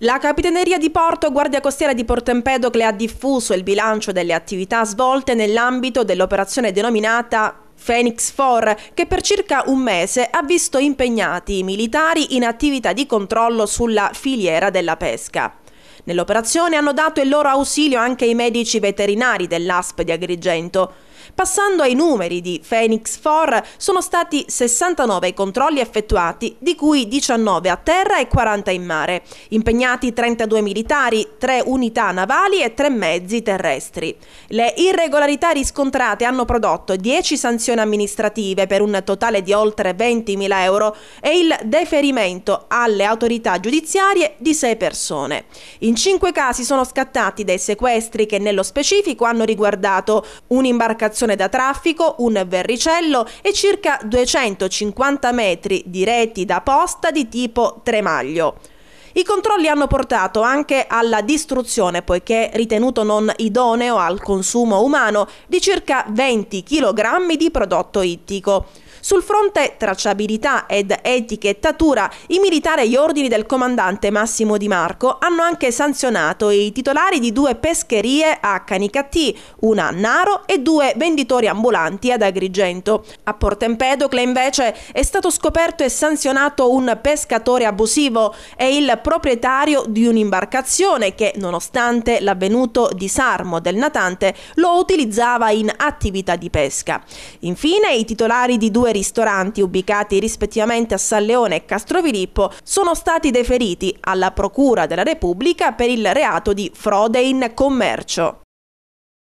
La Capitaneria di Porto Guardia Costiera di Porto Empedocle ha diffuso il bilancio delle attività svolte nell'ambito dell'operazione denominata Phoenix 4, che per circa un mese ha visto impegnati i militari in attività di controllo sulla filiera della pesca. Nell'operazione hanno dato il loro ausilio anche i medici veterinari dell'ASP di Agrigento. Passando ai numeri di Phoenix 4, sono stati 69 i controlli effettuati, di cui 19 a terra e 40 in mare, impegnati 32 militari, 3 unità navali e 3 mezzi terrestri. Le irregolarità riscontrate hanno prodotto 10 sanzioni amministrative per un totale di oltre 20.000 euro e il deferimento alle autorità giudiziarie di 6 persone. In cinque casi sono scattati dai sequestri che nello specifico hanno riguardato un'imbarcazione da traffico, un verricello e circa 250 metri di reti da posta di tipo tremaglio. I controlli hanno portato anche alla distruzione, poiché ritenuto non idoneo al consumo umano, di circa 20 kg di prodotto ittico. Sul fronte tracciabilità ed etichettatura, i militari e gli ordini del comandante Massimo Di Marco hanno anche sanzionato i titolari di due pescherie a Canicattì, una a Naro e due venditori ambulanti ad Agrigento. A Portempedocle invece è stato scoperto e sanzionato un pescatore abusivo e il proprietario di un'imbarcazione che, nonostante l'avvenuto disarmo del natante, lo utilizzava in attività di pesca. Infine, i titolari di due ristoranti ubicati rispettivamente a San Leone e Castrovilippo sono stati deferiti alla Procura della Repubblica per il reato di frode in commercio.